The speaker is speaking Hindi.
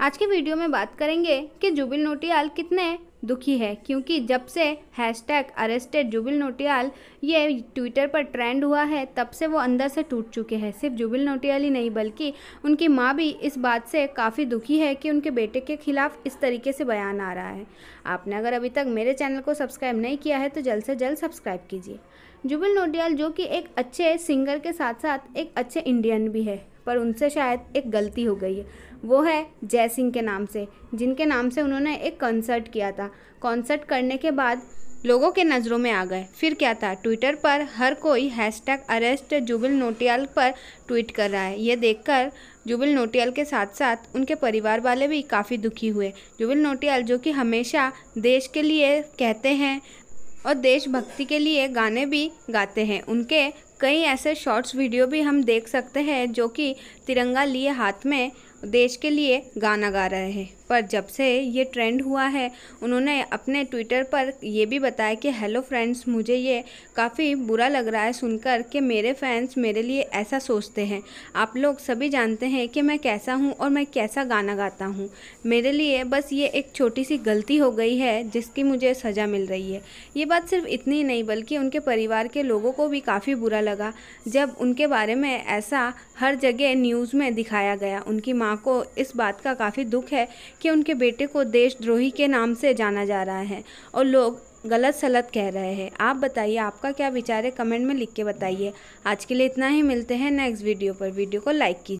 आज के वीडियो में बात करेंगे कि जुबिन नोटियाल कितने दुखी है क्योंकि जब से hashtag arrested Jubin Nautiyal ये ट्विटर पर ट्रेंड हुआ है तब से वो अंदर से टूट चुके हैं सिर्फ जुबिल नोटियाल ही नहीं बल्कि उनकी माँ भी इस बात से काफ़ी दुखी है कि उनके बेटे के खिलाफ इस तरीके से बयान आ रहा है आपने अगर अभी तक मेरे चैनल को सब्सक्राइब नहीं किया है तो जल्द से जल्द सब्सक्राइब कीजिए जुबिल नोटियाल जो कि एक अच्छे सिंगर के साथ साथ एक अच्छे इंडियन भी है पर उनसे शायद एक गलती हो गई है वो है जय सिंह के नाम से जिनके नाम से उन्होंने एक कंसर्ट किया था था कॉन्सर्ट करने के बाद लोगों के नज़रों में आ गए फिर क्या था ट्विटर पर हर कोई hashtag arrest Jubin Nautiyal पर ट्वीट कर रहा है ये देखकर जुबिल नोटियाल के साथ साथ उनके परिवार वाले भी काफ़ी दुखी हुए जुबिल नोटियाल जो कि हमेशा देश के लिए कहते हैं और देशभक्ति के लिए गाने भी गाते हैं उनके कई ऐसे शॉर्ट्स वीडियो भी हम देख सकते हैं जो कि तिरंगा लिए हाथ में देश के लिए गाना गा रहे हैं पर जब से ये ट्रेंड हुआ है उन्होंने अपने ट्विटर पर यह भी बताया कि हेलो फ्रेंड्स मुझे ये काफ़ी बुरा लग रहा है सुनकर कि मेरे फैंस मेरे लिए ऐसा सोचते हैं आप लोग सभी जानते हैं कि मैं कैसा हूँ और मैं कैसा गाना गाता हूँ मेरे लिए बस ये एक छोटी सी गलती हो गई है जिसकी मुझे सज़ा मिल रही है ये बात सिर्फ इतनी नहीं बल्कि उनके परिवार के लोगों को भी काफ़ी बुरा लगा जब उनके बारे में ऐसा हर जगह न्यूज़ में दिखाया गया उनकी माँ माँ को इस बात का काफ़ी दुख है कि उनके बेटे को देशद्रोही के नाम से जाना जा रहा है और लोग गलत सलत कह रहे हैं आप बताइए आपका क्या विचार है कमेंट में लिख के बताइए आज के लिए इतना ही मिलते हैं नेक्स्ट वीडियो पर वीडियो को लाइक कीजिए